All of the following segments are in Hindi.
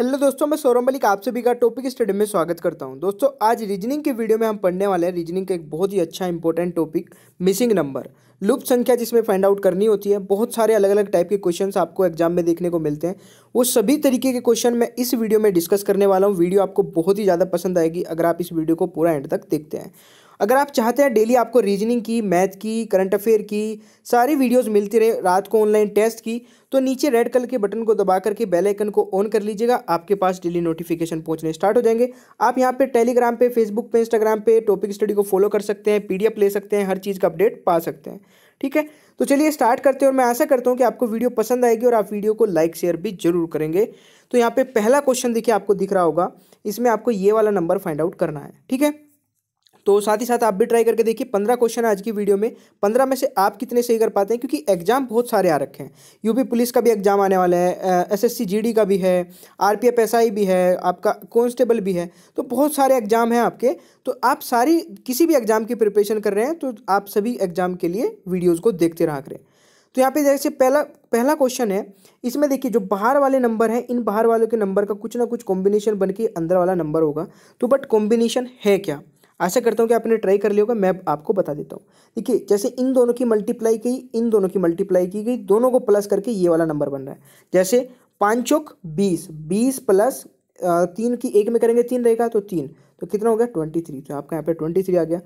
हेलो दोस्तों मैं सौरभ मलिक आप सभी का टॉपिक स्टडी में स्वागत करता हूं दोस्तों आज रीजनिंग के वीडियो में हम पढ़ने वाले हैं रीजनिंग का एक बहुत ही अच्छा इंपॉर्टेंट टॉपिक मिसिंग नंबर लुप्त संख्या जिसमें फाइंड आउट करनी होती है बहुत सारे अलग अलग टाइप के क्वेश्चंस आपको एग्जाम में देखने को मिलते हैं वो सभी तरीके के क्वेश्चन मैं इस वीडियो में डिस्कस करने वाला हूँ वीडियो आपको बहुत ही ज़्यादा पसंद आएगी अगर आप इस वीडियो को पूरा एंड तक देखते हैं अगर आप चाहते हैं डेली आपको रीजनिंग की मैथ की करंट अफेयर की सारी वीडियोस मिलती रहे रात को ऑनलाइन टेस्ट की तो नीचे रेड कलर के बटन को दबा करके बेल आइकन को ऑन कर लीजिएगा आपके पास डेली नोटिफिकेशन पहुंचने स्टार्ट हो जाएंगे आप यहाँ पे टेलीग्राम पे फेसबुक पे इंस्टाग्राम पे टॉपिक स्टडी को फॉलो कर सकते हैं पी ले सकते हैं हर चीज़ का अपडेट पा सकते हैं ठीक है तो चलिए स्टार्ट करते हैं और मैं ऐसा करता हूँ कि आपको वीडियो पसंद आएगी और आप वीडियो को लाइक शेयर भी जरूर करेंगे तो यहाँ पे पहला क्वेश्चन देखिए आपको दिख रहा होगा इसमें आपको ये वाला नंबर फाइंड आउट करना है ठीक है तो साथ ही साथ आप भी ट्राई करके देखिए पंद्रह क्वेश्चन आज की वीडियो में पंद्रह में से आप कितने सही कर पाते हैं क्योंकि एग्जाम बहुत सारे आ रखे हैं यूपी पुलिस का भी एग्जाम आने वाला है एसएससी जीडी का भी है आरपीएफ एसआई भी है आपका कांस्टेबल भी है तो बहुत सारे एग्जाम हैं आपके तो आप सारी किसी भी एग्जाम की प्रिपरेशन कर रहे हैं तो आप सभी एग्जाम के लिए वीडियोज़ को देखते रहा करें तो यहाँ पे जैसे पहला पहला क्वेश्चन है इसमें देखिए जो बाहर वाले नंबर हैं इन बाहर वालों के नंबर का कुछ ना कुछ कॉम्बिनेशन बन के अंदर वाला नंबर होगा तो बट कॉम्बिनेशन है क्या आशा करता हूँ कि आपने ट्राई कर लिया होगा मैं आपको बता देता हूँ देखिए जैसे इन दोनों की मल्टीप्लाई की इन दोनों की मल्टीप्लाई की गई दोनों को प्लस करके ये वाला नंबर बन रहा है जैसे पाँच चौक बीस बीस प्लस तीन की एक में करेंगे तीन रहेगा तो तीन तो कितना हो गया ट्वेंटी थ्री तो आपका यहाँ पे ट्वेंटी थ्री आ गया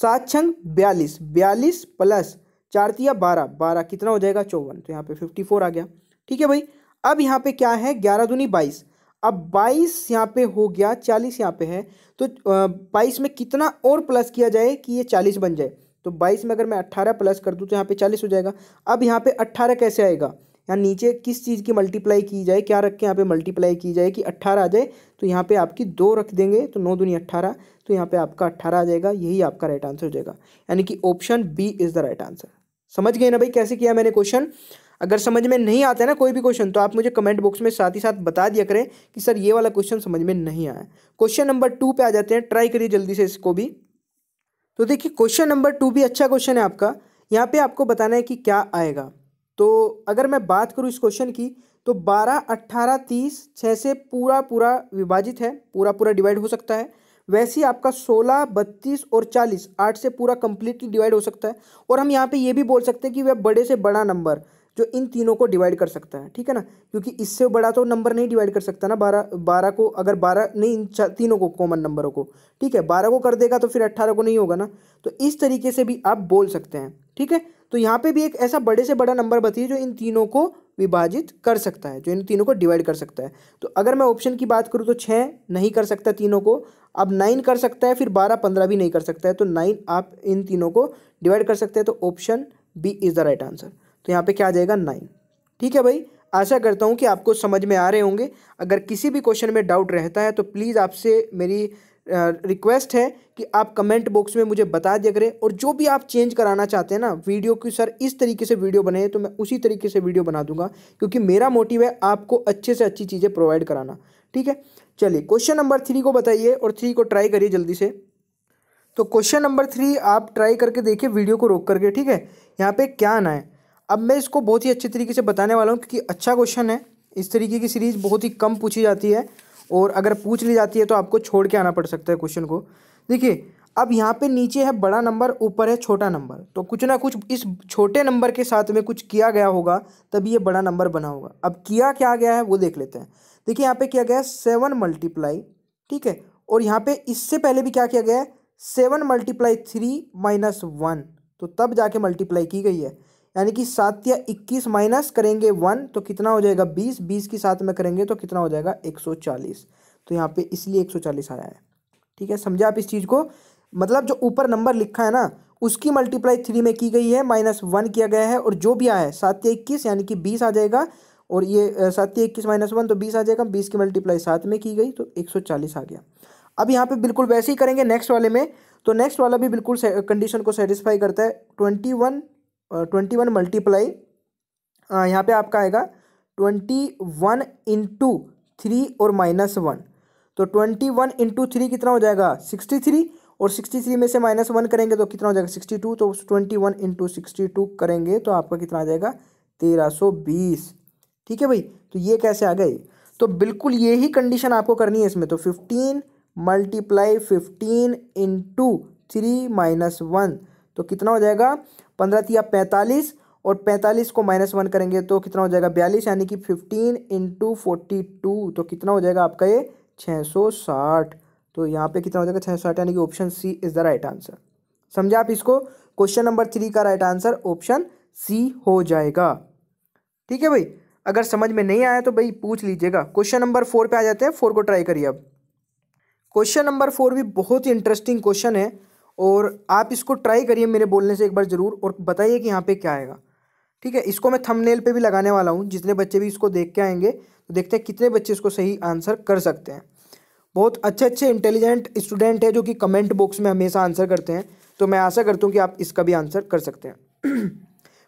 सात छंग बयालीस बयालीस प्लस चार तिया बारह बारह कितना हो जाएगा चौवन तो यहाँ पे फिफ्टी फोर आ गया ठीक है भाई अब यहाँ पे क्या है ग्यारह दूनी बाईस अब 22 यहाँ पे हो गया 40 यहाँ पे है तो 22 में कितना और प्लस किया जाए कि ये 40 बन जाए तो 22 में अगर मैं 18 प्लस कर दूँ तो यहाँ पे 40 हो जाएगा अब यहाँ पे 18 कैसे आएगा यहाँ नीचे किस चीज़ की मल्टीप्लाई की जाए क्या रख के यहाँ पे मल्टीप्लाई की जाए कि अट्ठारह आ जाए तो यहाँ पे आपकी दो रख देंगे तो नौ दुनिया अट्ठारह तो यहाँ पे आपका अट्ठारह आ जाएगा यही आपका राइट आंसर हो जाएगा यानी कि option B is the right answer समझ गए ना भाई कैसे किया मैंने क्वेश्चन अगर समझ में नहीं आता है ना कोई भी क्वेश्चन तो आप मुझे कमेंट बॉक्स में साथ ही साथ बता दिया करें कि सर ये वाला क्वेश्चन समझ में नहीं आया क्वेश्चन नंबर टू पे आ जाते हैं ट्राई करिए जल्दी से इसको भी तो देखिए क्वेश्चन नंबर टू भी अच्छा क्वेश्चन है आपका यहाँ पे आपको बताना है कि क्या आएगा तो अगर मैं बात करूँ इस क्वेश्चन की तो बारह अट्ठारह तीस छः से पूरा पूरा विभाजित है पूरा पूरा डिवाइड हो सकता है वैसे ही आपका सोलह बत्तीस और चालीस आठ से पूरा कंप्लीटली डिवाइड हो सकता है और हम यहाँ पर ये भी बोल सकते हैं कि वह बड़े से बड़ा नंबर जो इन तीनों को डिवाइड कर सकता है ठीक है ना क्योंकि इससे बड़ा तो नंबर नहीं डिवाइड कर सकता ना बारह बारह को अगर बारह नहीं इन तीनों को कॉमन नंबरों को ठीक है बारह को कर देगा तो फिर अट्ठारह को नहीं होगा ना तो इस तरीके से भी आप बोल सकते हैं ठीक है तो यहाँ पे भी एक ऐसा बड़े से बड़ा नंबर बताइए जो इन तीनों को विभाजित कर सकता है जो इन तीनों को डिवाइड कर सकता है तो अगर मैं ऑप्शन की बात करूँ तो छः नहीं कर सकता तीनों को अब नाइन कर सकता है फिर बारह पंद्रह भी नहीं कर सकता है तो नाइन आप इन तीनों को डिवाइड कर सकते हैं तो option B is the right answer तो यहाँ पे क्या आ जाएगा नाइन ठीक है भाई आशा करता हूँ कि आपको समझ में आ रहे होंगे अगर किसी भी क्वेश्चन में डाउट रहता है तो प्लीज़ आपसे मेरी रिक्वेस्ट है कि आप कमेंट बॉक्स में मुझे बता दिया करें और जो भी आप चेंज कराना चाहते हैं ना वीडियो की सर इस तरीके से वीडियो बने तो मैं उसी तरीके से वीडियो बना दूंगा क्योंकि मेरा मोटिव है आपको अच्छे से अच्छी चीज़ें प्रोवाइड कराना ठीक है चलिए क्वेश्चन नंबर थ्री को बताइए और थ्री को ट्राई करिए जल्दी से तो क्वेश्चन नंबर थ्री आप ट्राई करके देखिए वीडियो को रोक करके ठीक है यहाँ पर क्या आना है अब मैं इसको बहुत ही अच्छे तरीके से बताने वाला हूँ क्योंकि अच्छा क्वेश्चन है इस तरीके की सीरीज़ बहुत ही कम पूछी जाती है और अगर पूछ ली जाती है तो आपको छोड़ के आना पड़ सकता है क्वेश्चन को देखिए अब यहाँ पे नीचे है बड़ा नंबर ऊपर है छोटा नंबर तो कुछ ना कुछ इस छोटे नंबर के साथ में कुछ किया गया होगा तभी ये बड़ा नंबर बना होगा अब किया क्या गया है वो देख लेते हैं देखिए यहाँ पे किया गया है सेवन मल्टीप्लाई ठीक है और यहाँ पे इससे पहले भी क्या किया गया है seven multiply three minus one तो तब जाके मल्टीप्लाई की गई है यानी कि सात या इक्कीस माइनस करेंगे वन तो कितना हो जाएगा बीस बीस की सात में करेंगे तो कितना हो जाएगा एक सौ चालीस तो यहाँ पे इसलिए एक सौ चालीस आया है ठीक है समझा आप इस चीज़ को मतलब जो ऊपर नंबर लिखा है ना उसकी मल्टीप्लाई थ्री में की गई है माइनस वन किया गया है और जो भी आया है सात या इक्कीस यानी कि बीस आ जाएगा और ये सात या इक्कीस माइनस वन तो बीस आ जाएगा बीस की मल्टीप्लाई सात में की गई तो एक सौ चालीस आ गया अब यहाँ पे बिल्कुल वैसे ही करेंगे नेक्स्ट वाले में तो नेक्स्ट वाला भी बिल्कुल कंडीशन को सेटिस्फाई करता है twenty one twenty one multiply यहाँ पे आपका आएगा ट्वेंटी वन इंटू थ्री और माइनस वन तो ट्वेंटी वन इंटू थ्री कितना हो जाएगा सिक्सटी थ्री और सिक्सटी थ्री में से माइनस वन करेंगे तो कितना हो जाएगा सिक्सटी टू तो twenty one into sixty two करेंगे तो आपका कितना आ जाएगा तेरह सौ बीस ठीक है भाई तो ये कैसे आ गए तो बिल्कुल ये ही कंडीशन आपको करनी है इसमें तो fifteen multiply fifteen into three minus one तो कितना हो जाएगा पंद्रह थी आप पैंतालीस और पैंतालीस को माइनस वन करेंगे तो कितना हो जाएगा बयालीस यानी कि फिफ्टीन इंटू फोर्टी टू तो कितना हो जाएगा आपका ये छः सौ साठ तो यहाँ पे कितना हो जाएगा छः सौ साठ यानी कि option C is the right answer समझा आप इसको क्वेश्चन नंबर थ्री का राइट आंसर ऑप्शन सी हो जाएगा ठीक है भाई अगर समझ में नहीं आया तो भाई पूछ लीजिएगा क्वेश्चन नंबर फोर पे आ जाते हैं फोर को ट्राई करिए अब क्वेश्चन नंबर फोर भी बहुत ही इंटरेस्टिंग क्वेश्चन है और आप इसको ट्राई करिए मेरे बोलने से एक बार ज़रूर और बताइए कि यहाँ पे क्या आएगा ठीक है इसको मैं थंबनेल पे भी लगाने वाला हूँ जितने बच्चे भी इसको देख के आएंगे तो देखते हैं कितने बच्चे इसको सही आंसर कर सकते हैं बहुत अच्छे अच्छे इंटेलिजेंट स्टूडेंट हैं जो कि कमेंट बॉक्स में हमेशा आंसर करते हैं तो मैं आशा करता हूँ कि आप इसका भी आंसर कर सकते हैं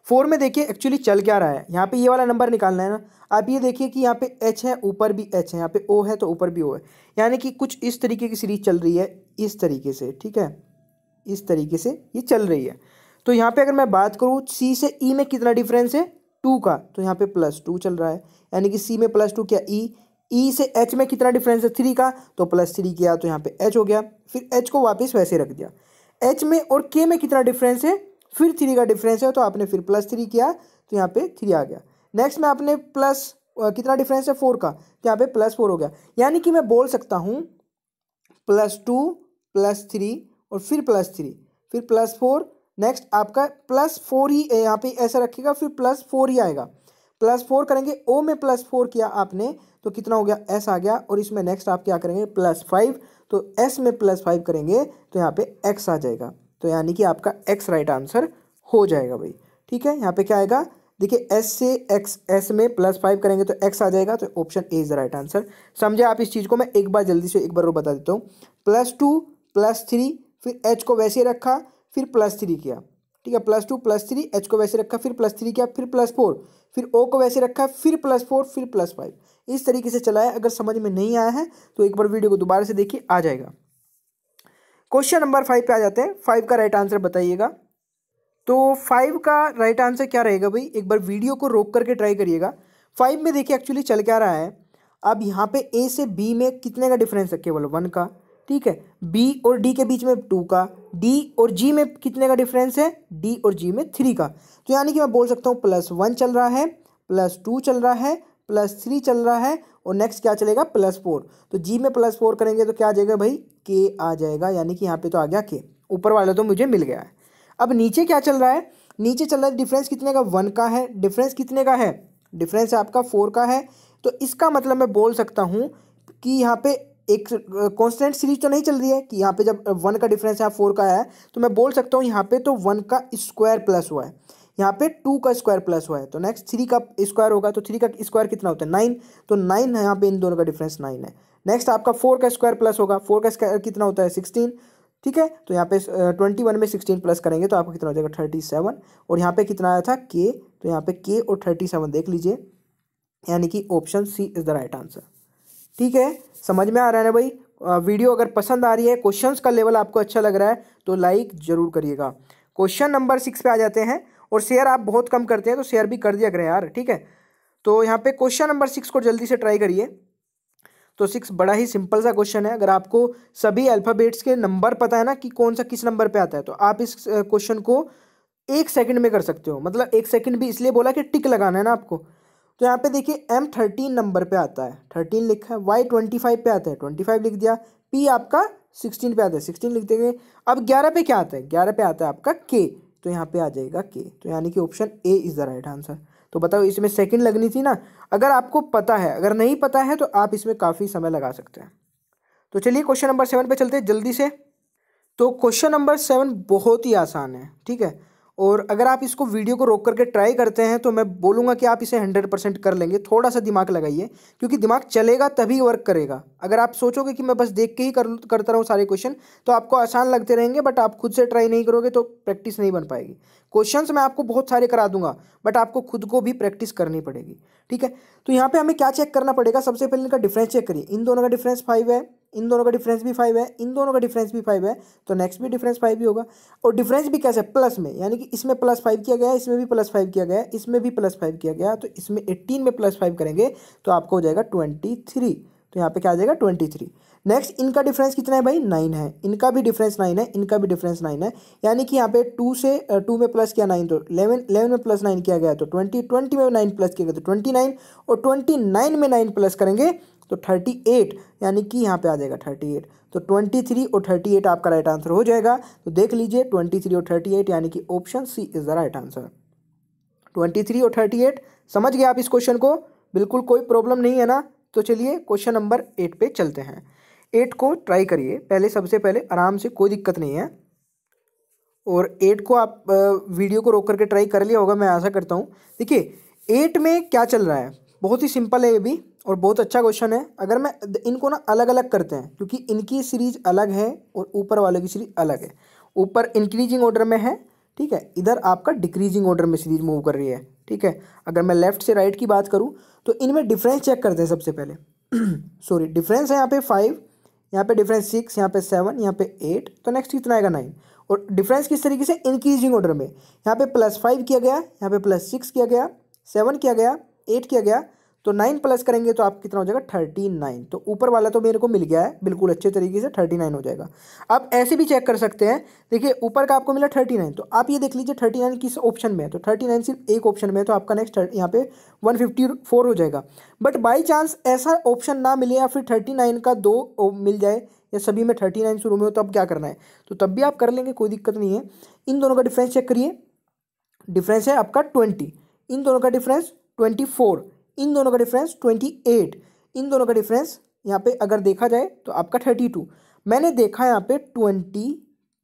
फोर में देखिए एक्चुअली चल क्या रहा है यहाँ पे ये वाला नंबर निकालना है ना आप ये देखिए कि यहाँ पे एच है ऊपर भी एच है यहाँ पे ओ है तो ऊपर भी ओ है यानी कि कुछ इस तरीके की सीरीज चल रही है इस तरीके से ठीक है इस तरीके से ये चल रही है तो यहाँ पे अगर मैं बात करूँ सी से ई e में कितना डिफरेंस है टू का तो यहाँ पे प्लस टू चल रहा है यानी कि सी में प्लस टू क्या ई e? ई e से एच में कितना डिफरेंस है थ्री का तो प्लस थ्री किया तो यहाँ पे एच हो गया फिर एच को वापस वैसे रख दिया एच में और के में कितना डिफरेंस है फिर थ्री का डिफरेंस है तो आपने फिर प्लस थ्री किया तो यहाँ पे थ्री आ गया नेक्स्ट में आपने प्लस कितना डिफरेंस है फोर का तो यहाँ पे प्लस फोर हो गया यानी कि मैं बोल सकता हूँ प्लस टू प्लस थ्री और फिर प्लस थ्री फिर प्लस फोर नेक्स्ट आपका प्लस फोर ही यहाँ पे ऐसा रखेगा फिर प्लस फोर ही आएगा प्लस फोर करेंगे ओ में प्लस फोर किया आपने तो कितना हो गया एस आ गया और इसमें नेक्स्ट आप क्या करेंगे प्लस फाइव तो एस में प्लस फाइव करेंगे तो यहाँ पे एक्स आ जाएगा तो यानी कि आपका एक्स राइट आंसर हो जाएगा भाई ठीक है यहाँ पे क्या आएगा देखिए एस से एक्स एस में प्लस फाइव करेंगे तो एक्स आ जाएगा तो option A is the right answer समझे आप इस चीज़ को मैं एक बार जल्दी से एक बार और बता देता हूँ प्लस टू प्लस थ्री फिर एच को वैसे रखा फिर प्लस थ्री किया ठीक है plus two plus three H को वैसे रखा फिर प्लस थ्री किया फिर प्लस फोर फिर ओ को वैसे रखा फिर प्लस फोर फिर प्लस फाइव इस तरीके से चलाया अगर समझ में नहीं आया है तो एक बार वीडियो को दोबारा से देखिए आ जाएगा क्वेश्चन नंबर फाइव पे आ जाते हैं फाइव का राइट आंसर बताइएगा तो फाइव का राइट आंसर क्या रहेगा भाई एक बार वीडियो को रोक करके ट्राई करिएगा फाइव में देखिए एक्चुअली चल क्या रहा है अब यहाँ पे ए से बी में कितने का डिफरेंस है केवल वन का ठीक है बी और डी के बीच में टू का डी और जी में कितने का डिफरेंस है डी और जी में थ्री का तो यानी कि मैं बोल सकता हूँ प्लस वन चल रहा है प्लस टू चल रहा है प्लस थ्री चल रहा है और नेक्स्ट क्या चलेगा प्लस फोर तो जी में प्लस फोर करेंगे तो क्या आ जाएगा भाई के आ जाएगा यानी कि यहाँ पे तो आ गया के ऊपर वाला तो मुझे मिल गया है अब नीचे क्या चल रहा है नीचे चल रहा है डिफरेंस कितने का वन का है डिफरेंस कितने का है डिफरेंस आपका फोर का है तो इसका मतलब मैं बोल सकता हूँ कि यहाँ पे एक कॉन्स्टेंट सीरीज तो नहीं चल रही है कि यहाँ पे जब वन का डिफरेंस है फोर का है तो मैं बोल सकता हूँ यहाँ पे तो वन का स्क्वायर प्लस हुआ है यहाँ पे टू का स्क्वायर प्लस हुआ है तो नेक्स्ट थ्री का स्क्वायर होगा तो थ्री का स्क्वायर कितना होता है नाइन तो नाइन है यहाँ पे इन दोनों का डिफरेंस नाइन है नेक्स्ट आपका फोर का स्क्वायर प्लस होगा फोर का स्क्वायर कितना होता है सिक्सटीन ठीक है तो यहाँ पे ट्वेंटी वन में सिक्सटीन प्लस करेंगे तो आपका कितना हो जाएगा थर्टी सेवन और यहाँ पे कितना आया था के तो यहाँ पे के और थर्टी सेवन देख लीजिए यानी कि option C is the right answer ठीक है समझ में आ रहा है ना भाई वीडियो अगर पसंद आ रही है क्वेश्चंस का लेवल आपको अच्छा लग रहा है तो लाइक ज़रूर करिएगा क्वेश्चन नंबर सिक्स पे आ जाते हैं और शेयर आप बहुत कम करते हैं तो शेयर भी कर दिया करें यार ठीक है तो यहाँ पे क्वेश्चन नंबर सिक्स को जल्दी से ट्राई करिए तो सिक्स बड़ा ही सिंपल सा क्वेश्चन है अगर आपको सभी अल्फ़ाबेट्स के नंबर पता है ना कि कौन सा किस नंबर पे आता है तो आप इस क्वेश्चन को एक सेकंड में कर सकते हो मतलब एक सेकंड भी इसलिए बोला कि टिक लगाना है ना आपको तो यहाँ पे देखिए एम थर्टीन नंबर पे आता है थर्टीन लिखा है वाई ट्वेंटी फाइव पे आता है ट्वेंटी फाइव लिख दिया पी आपका सिक्सटीन पे आता है सिक्सटीन लिख देंगे अब ग्यारह पे क्या आता है ग्यारह पे आता है आपका के तो यहाँ पे आ जाएगा के तो यानी कि option A is the right answer तो बताओ इसमें सेकेंड लगनी थी ना अगर आपको पता है अगर नहीं पता है तो आप इसमें काफ़ी समय लगा सकते हैं तो चलिए क्वेश्चन नंबर सेवन पर चलते हैं जल्दी से तो क्वेश्चन नंबर सेवन बहुत ही आसान है ठीक है और अगर आप इसको वीडियो को रोक करके ट्राई करते हैं तो मैं बोलूँगा कि आप इसे हंड्रेड परसेंट कर लेंगे थोड़ा सा दिमाग लगाइए क्योंकि दिमाग चलेगा तभी वर्क करेगा अगर आप सोचोगे कि मैं बस देख के ही कर करता रहूँ सारे क्वेश्चन तो आपको आसान लगते रहेंगे बट आप खुद से ट्राई नहीं करोगे तो प्रैक्टिस नहीं बन पाएगी क्वेश्चन मैं आपको बहुत सारे करा दूंगा बट आपको खुद को भी प्रैक्टिस करनी पड़ेगी ठीक है तो यहाँ पर हमें क्या चेक करना पड़ेगा सबसे पहले इनका डिफरेंस चेक करिए इन दोनों का डिफ्रेंस फाइव है इन दोनों का डिफरेंस भी फाइव है इन दोनों का डिफरेंस भी फाइव है तो नेक्स्ट भी डिफरेंस फाइव ही होगा और डिफरेंस भी कैसे प्लस में यानी कि इसमें प्लस फाइव किया गया इसमें भी प्लस फाइव किया गया इसमें भी प्लस फाइव किया गया तो इसमें एट्टीन में प्लस फाइव करेंगे तो आपको हो जाएगा ट्वेंटी थ्री तो यहाँ पे क्या आ जाएगा ट्वेंटी थ्री नेक्स्ट इनका डिफरेंस कितना है भाई नाइन है इनका भी डिफरेंस नाइन है इनका भी डिफरेंस नाइन है यानी कि यहाँ पे टू से टू में प्लस किया नाइन तो इलेवन इलेवन में प्लस नाइन किया गया तो ट्वेंटी ट्वेंटी में नाइन प्लस किया गया तो ट्वेंटी नाइन और ट्वेंटी नाइन में नाइन प्लस करेंगे तो थर्टी एट यानी कि यहाँ पे आ जाएगा थर्टी एट तो ट्वेंटी थ्री और थर्टी एट आपका राइट आंसर हो जाएगा तो देख लीजिए ट्वेंटी थ्री और थर्टी एट यानी कि option C is the right answer twenty three और थर्टी एट समझ गए आप इस क्वेश्चन को बिल्कुल कोई प्रॉब्लम नहीं है ना तो चलिए क्वेश्चन नंबर एट पे चलते हैं एट को ट्राई करिए पहले सबसे पहले आराम से कोई दिक्कत नहीं है और एट को आप वीडियो को रोक करके ट्राई कर लिया होगा मैं आशा करता हूँ देखिए एट में क्या चल रहा है बहुत ही सिंपल है ये भी और बहुत अच्छा क्वेश्चन है अगर मैं इनको ना अलग अलग करते हैं क्योंकि इनकी सीरीज अलग है और ऊपर वालों की सीरीज अलग है ऊपर इंक्रीजिंग ऑर्डर में है ठीक है इधर आपका डिक्रीजिंग ऑर्डर में सीरीज मूव कर रही है ठीक है अगर मैं लेफ्ट से राइट की बात करूँ तो इनमें डिफरेंस चेक करते हैं सबसे पहले सॉरी डिफरेंस है यहाँ पे फाइव यहाँ पे डिफरेंस सिक्स यहाँ पे सेवन यहाँ पे एट तो नेक्स्ट कितना आएगा नाइन और डिफरेंस किस तरीके से इंक्रीजिंग ऑर्डर में यहाँ पे प्लस फाइव किया गया यहाँ पे प्लस सिक्स किया गया सेवन किया गया एट किया गया तो नाइन प्लस करेंगे तो आप कितना हो जाएगा थर्टी नाइन तो ऊपर वाला तो मेरे को मिल गया है बिल्कुल अच्छे तरीके से थर्टी नाइन हो जाएगा आप ऐसे भी चेक कर सकते हैं देखिए ऊपर का आपको मिला थर्टी नाइन तो आप ये देख लीजिए थर्टी नाइन किस ऑप्शन में है तो थर्टी नाइन सिर्फ एक ऑप्शन में है तो आपका नेक्स्ट यहाँ पे वन फिफ्टी फोर हो जाएगा बट बाई चांस ऐसा ऑप्शन ना मिले या फिर थर्टी नाइन का दो मिल जाए या सभी में थर्टी नाइन शुरू में हो तो अब क्या करना है तो तब भी आप कर लेंगे कोई दिक्कत नहीं है इन दोनों का डिफरेंस चेक करिए डिफरेंस है आपका ट्वेंटी इन दोनों का डिफरेंस ट्वेंटी फोर इन दोनों का डिफरेंस ट्वेंटी एट इन दोनों का डिफरेंस यहाँ पे अगर देखा जाए तो आपका थर्टी टू मैंने देखा यहाँ पे ट्वेंटी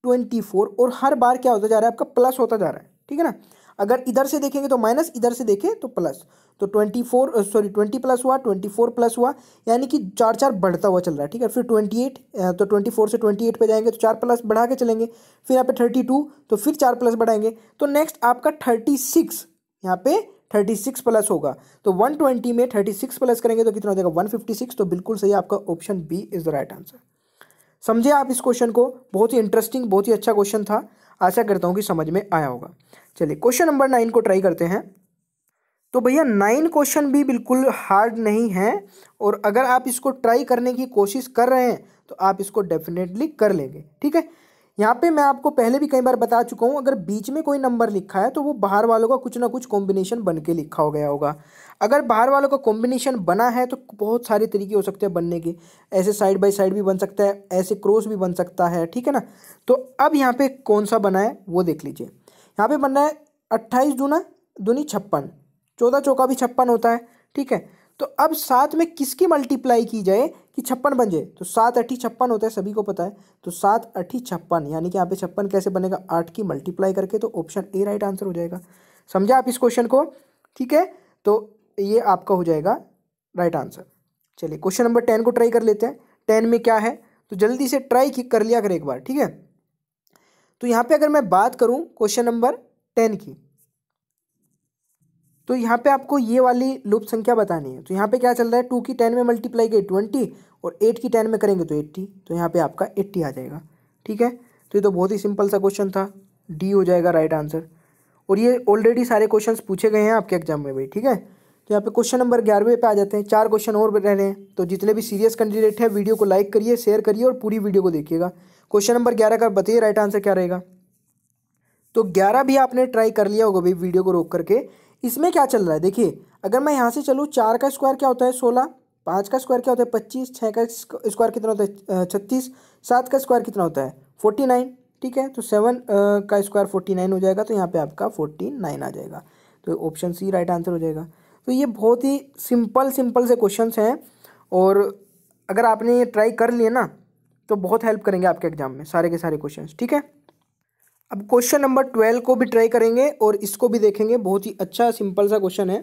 ट्वेंटी फोर और हर बार क्या होता जा रहा है आपका प्लस होता जा रहा है ठीक है ना अगर इधर से देखेंगे तो माइनस इधर से देखें तो प्लस तो twenty four sorry twenty plus हुआ ट्वेंटी फोर प्लस हुआ यानी कि चार चार बढ़ता हुआ चल रहा है ठीक है फिर ट्वेंटी एट तो ट्वेंटी फोर से ट्वेंटी एट पर जाएंगे तो चार प्लस बढ़ा के चलेंगे फिर यहाँ पे थर्टी टू तो फिर चार प्लस बढ़ाएंगे तो नेक्स्ट आपका थर्टी सिक्स यहाँ पे थर्टी सिक्स प्लस होगा तो वन ट्वेंटी में थर्टी सिक्स प्लस करेंगे तो कितना हो जाएगा वन फिफ्टी सिक्स तो बिल्कुल सही आपका option B is the right answer समझे आप इस क्वेश्चन को बहुत ही इंटरेस्टिंग बहुत ही अच्छा क्वेश्चन था आशा करता हूँ कि समझ में आया होगा चलिए क्वेश्चन नंबर नाइन को ट्राई करते हैं तो भैया नाइन क्वेश्चन भी बिल्कुल हार्ड नहीं है और अगर आप इसको ट्राई करने की कोशिश कर रहे हैं तो आप इसको डेफिनेटली कर लेंगे ठीक है यहाँ पे मैं आपको पहले भी कई बार बता चुका हूँ अगर बीच में कोई नंबर लिखा है तो वो बाहर वालों का कुछ ना कुछ कॉम्बिनेशन बन के लिखा हो गया होगा अगर बाहर वालों का कॉम्बिनेशन बना है तो बहुत सारे तरीके हो सकते हैं बनने के ऐसे साइड बाई साइड भी बन सकता है ऐसे क्रॉस भी बन सकता है ठीक है ना तो अब यहाँ पर कौन सा बना है वो देख लीजिए यहाँ पर बन रहा है अट्ठाईस दूना दूनी छप्पन चौदह चौका भी छप्पन होता है ठीक है तो अब सात में किसकी मल्टीप्लाई की जाए कि छप्पन बन जाए तो सात अट्ठी छप्पन होता है सभी को पता है तो सात अट्ठी छप्पन यानी कि यहाँ पे छप्पन कैसे बनेगा आठ की मल्टीप्लाई करके तो ऑप्शन ए राइट आंसर हो जाएगा समझा आप इस क्वेश्चन को ठीक है तो ये आपका हो जाएगा राइट आंसर चलिए क्वेश्चन नंबर टेन को ट्राई कर लेते हैं टेन में क्या है तो जल्दी से ट्राई कर लिया कर एक बार ठीक है तो यहाँ पर अगर मैं बात करूँ क्वेश्चन नंबर टेन की तो यहाँ पे आपको ये वाली लूप संख्या बतानी है तो यहाँ पे क्या चल रहा है टू की टेन में मल्टीप्लाई के ट्वेंटी और एट की टेन में करेंगे तो एट्टी तो यहाँ पे आपका एट्टी आ जाएगा ठीक है तो ये तो बहुत ही सिंपल सा क्वेश्चन था डी हो जाएगा राइट आंसर और ये ऑलरेडी सारे क्वेश्चन पूछे गए हैं आपके एग्जाम में भाई ठीक है तो यहाँ पे क्वेश्चन नंबर ग्यारहवें पे आ जाते हैं चार क्वेश्चन और रह रहे हैं तो जितने भी सीरियस कैंडिडेट हैं वीडियो को लाइक करिए शेयर करिए और पूरी वीडियो को देखिएगा क्वेश्चन नंबर ग्यारह का बताइए राइट आंसर क्या रहेगा तो ग्यारह भी आपने ट्राई कर लिया होगा भाई वीडियो को रोक करके इसमें क्या चल रहा है देखिए अगर मैं यहाँ से चलूँ चार का स्क्वायर क्या होता है सोलह पाँच का स्क्वायर क्या होता है पच्चीस छः का स्क्वायर कितना होता है छत्तीस सात का स्क्वायर कितना होता है फोर्टी नाइन ठीक है तो सेवन का स्क्वायर फोर्टी नाइन हो जाएगा तो यहाँ पे आपका फोर्टी नाइन आ जाएगा तो ऑप्शन सी राइट आंसर हो जाएगा तो ये बहुत ही सिंपल सिंपल से क्वेश्चन हैं और अगर आपने ये ट्राई कर लिए ना तो बहुत हेल्प करेंगे आपके एग्जाम में सारे के सारे क्वेश्चन ठीक है अब क्वेश्चन नंबर ट्वेल्व को भी ट्राई करेंगे और इसको भी देखेंगे बहुत ही अच्छा सिंपल सा क्वेश्चन है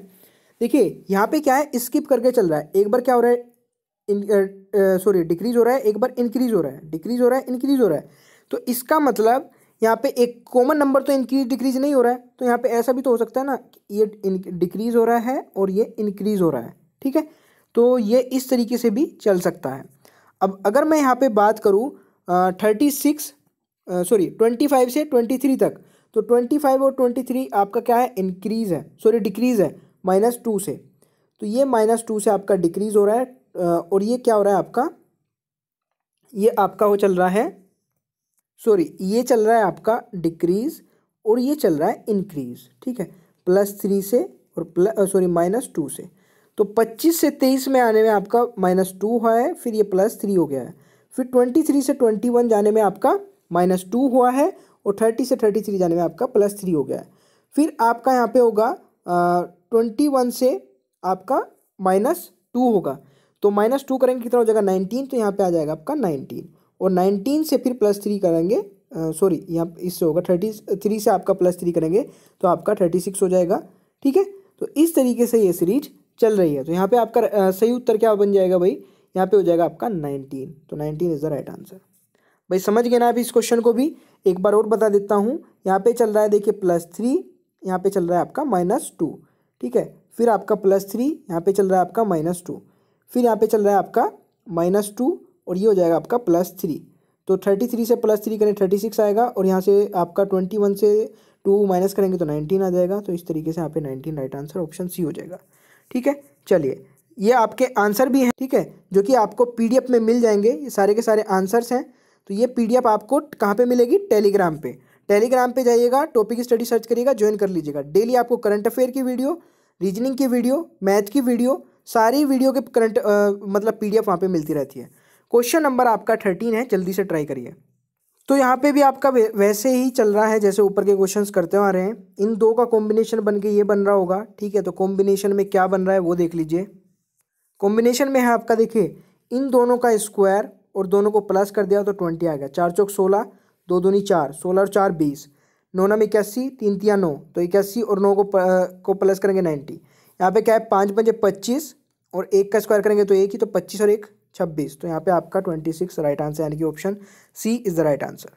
देखिए यहाँ पे क्या है स्किप करके चल रहा है एक बार क्या हो रहा है सॉरी डिक्रीज हो रहा है एक बार इंक्रीज हो रहा है डिक्रीज हो रहा है इंक्रीज हो रहा है तो इसका मतलब यहाँ पे एक कॉमन नंबर तो इंक्रीज डिक्रीज नहीं हो रहा है तो यहाँ पे ऐसा भी तो हो सकता है ना कि ये डिक्रीज हो रहा है और ये इंक्रीज हो रहा है ठीक है तो ये इस तरीके से भी चल सकता है अब अगर मैं यहाँ पे बात करूँ thirty six sorry twenty five से ट्वेंटी थ्री तक तो ट्वेंटी फाइव और ट्वेंटी थ्री आपका क्या है इंक्रीज़ है सॉरी डिक्रीज़ है माइनस टू से तो ये माइनस टू से आपका डिक्रीज़ हो रहा है और ये क्या हो रहा है आपका ये आपका हो चल रहा है सॉरी ये चल रहा है आपका डिक्रीज़ और ये चल रहा है इंक्रीज़ ठीक है प्लस थ्री से और प्लस सॉरी माइनस टू से तो पच्चीस से तेईस में आने में आपका माइनस टू है फिर ये प्लस थ्री हो गया है फिर ट्वेंटी थ्री से ट्वेंटी वन जाने में आपका माइनस टू हुआ है और थर्टी से थर्टी थ्री जाने में आपका प्लस थ्री हो गया है फिर आपका यहाँ पे होगा ट्वेंटी वन से आपका माइनस टू होगा तो माइनस टू करेंगे कितना हो जाएगा नाइनटीन तो यहाँ पे आ जाएगा आपका नाइनटीन और नाइनटीन से फिर प्लस थ्री करेंगे सॉरी यहाँ इससे होगा थर्टी थ्री से आपका प्लस थ्री करेंगे तो आपका थर्टी सिक्स हो जाएगा ठीक है तो इस तरीके से ये सीरीज चल रही है तो यहाँ पे आपका सही उत्तर क्या बन जाएगा भाई यहाँ पे हो जाएगा आपका नाइनटीन तो nineteen is the right answer भाई समझ गए ना आप इस क्वेश्चन को भी एक बार और बता देता हूँ यहाँ पे चल रहा है देखिए प्लस थ्री यहाँ पे चल रहा है आपका माइनस टू ठीक है फिर आपका प्लस थ्री यहाँ पे चल रहा है आपका माइनस टू फिर यहाँ पे चल रहा है आपका माइनस टू और ये हो जाएगा आपका प्लस थ्री तो थर्टी थ्री से प्लस थ्री करें थर्टी सिक्स आएगा और यहाँ से आपका ट्वेंटी वन से टू माइनस करेंगे तो नाइनटीन आ जाएगा तो इस तरीके से यहाँ पे nineteen right answer option C हो जाएगा ठीक है चलिए ये आपके आंसर भी हैं ठीक है जो कि आपको एफ में मिल जाएंगे ये सारे के सारे आंसर्स हैं तो ये पी आपको कहाँ पर मिलेगी टेलीग्राम पर टेलीग्राम पर जाइएगा टॉपिक स्टडी सर्च करिएगा ज्वाइन कर लीजिएगा डेली आपको करंट अफेयर की वीडियो रीजनिंग की वीडियो मैथ की वीडियो सारी वीडियो के करंट मतलब पी डी एफ वहाँ पर मिलती रहती है क्वेश्चन नंबर आपका थर्टीन है जल्दी से ट्राई करिए तो यहाँ पे भी आपका वैसे ही चल रहा है जैसे ऊपर के क्वेश्चंस करते आ रहे हैं इन दो का कॉम्बिनेशन बन के ये बन रहा होगा ठीक है तो कॉम्बिनेशन में क्या बन रहा है वो देख लीजिए कॉम्बिनेशन में है आपका देखिए इन दोनों का स्क्वायर और दोनों को प्लस कर दिया तो ट्वेंटी आ गया चार चौक सोलह दो दूनी चार सोलह और चार बीस नौ नम इक्यासी तीन तिया नौ तो इक्यासी और नौ को प, को प्लस करेंगे नाइन्टी यहाँ पे क्या है पाँच पंजे पच्चीस और एक का स्क्वायर करेंगे तो एक ही तो पच्चीस और एक छब्बीस तो यहाँ पे आपका ट्वेंटी सिक्स राइट आंसर यानी कि option C is the right answer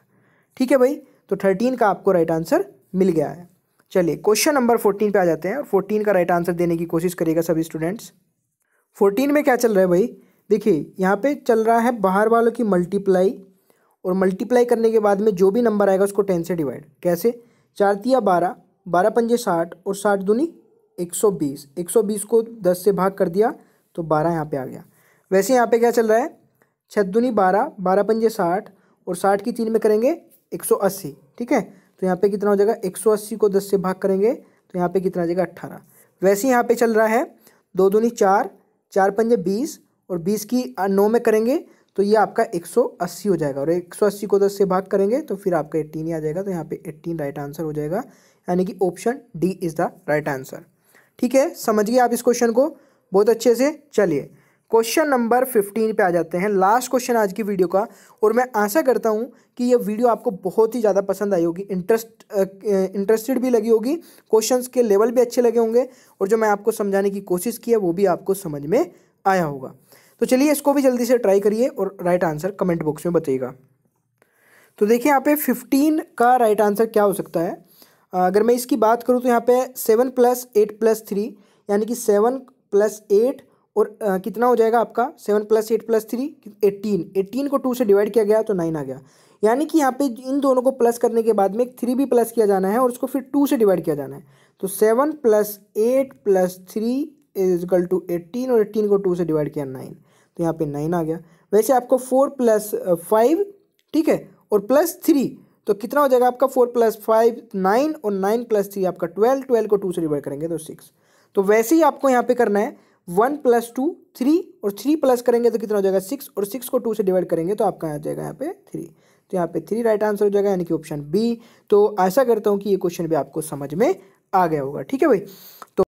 ठीक है भाई तो थर्टीन का आपको राइट आंसर मिल गया है चलिए क्वेश्चन नंबर फोर्टीन पर आ जाते हैं और फोर्टीन का राइट आंसर देने की कोशिश करिएगा सभी स्टूडेंट्स फोर्टीन में क्या चल रहा है भाई देखिए यहाँ पे चल रहा है बाहर वालों की मल्टीप्लाई और मल्टीप्लाई करने के बाद में जो भी नंबर आएगा उसको टेन से डिवाइड कैसे चार तिया बारह बारह पंजे साठ और साठ दूनी एक सौ बीस एक सौ बीस को दस से भाग कर दिया तो बारह यहाँ पे आ गया वैसे यहाँ पे क्या चल रहा है छत दूनी बारह बारह पंजे साठ और साठ की तीन में करेंगे एक सौ अस्सी ठीक है तो यहाँ पे कितना हो जाएगा एक सौ अस्सी को दस से भाग करेंगे तो यहाँ पे कितना आ जाएगा अट्ठारह वैसे यहाँ पे चल रहा है दो दूनी चार चार पंजे बीस और बीस की नौ में करेंगे तो ये आपका एक सौ अस्सी हो जाएगा और एक सौ अस्सी को दस से भाग करेंगे तो फिर आपका एट्टीन ही आ जाएगा तो यहाँ पे एट्टीन राइट आंसर हो जाएगा यानी कि option D is the right answer ठीक है समझिए आप इस क्वेश्चन को बहुत अच्छे से चलिए क्वेश्चन नंबर फिफ्टीन पे आ जाते हैं लास्ट क्वेश्चन आज की वीडियो का और मैं आशा करता हूँ कि यह वीडियो आपको बहुत ही ज़्यादा पसंद आई होगी इंटरेस्ट इंटरेस्टेड भी लगी होगी क्वेश्चंस के लेवल भी अच्छे लगे होंगे और जो मैं आपको समझाने की कोशिश की है वो भी आपको समझ में आया होगा तो चलिए इसको भी जल्दी से ट्राई करिए और राइट आंसर कमेंट बॉक्स में बताइएगा तो देखिए यहाँ पे फिफ्टीन का राइट आंसर क्या हो सकता है अगर मैं इसकी बात करूँ तो यहाँ पे seven plus eight plus three यानी कि सेवन प्लस एट और आ, कितना हो जाएगा आपका seven plus eight plus three eighteen eighteen को टू से डिवाइड किया गया तो नाइन आ गया यानी कि यहाँ पे इन दोनों को प्लस करने के बाद में थ्री भी प्लस किया जाना है और उसको फिर टू से डिवाइड किया जाना है तो seven plus eight plus three equal to eighteen और एट्टीन को टू से डिवाइड किया नाइन तो यहाँ पे नाइन आ गया वैसे आपको फोर प्लस फाइव ठीक है और प्लस थ्री तो कितना हो जाएगा आपका फोर प्लस फाइव नाइन और नाइन प्लस थ्री आपका ट्वेल्व ट्वेल्व को टू से डिवाइड करेंगे तो सिक्स तो वैसे ही आपको यहाँ पे करना है वन प्लस टू थ्री और थ्री प्लस करेंगे तो कितना हो जाएगा सिक्स और सिक्स को टू से डिवाइड करेंगे तो आपका आ जाएगा यहाँ पे थ्री तो यहाँ पे थ्री राइट आंसर हो जाएगा यानी कि ऑप्शन बी तो ऐसा करता हूँ कि ये क्वेश्चन भी आपको समझ में आ गया होगा ठीक है भाई तो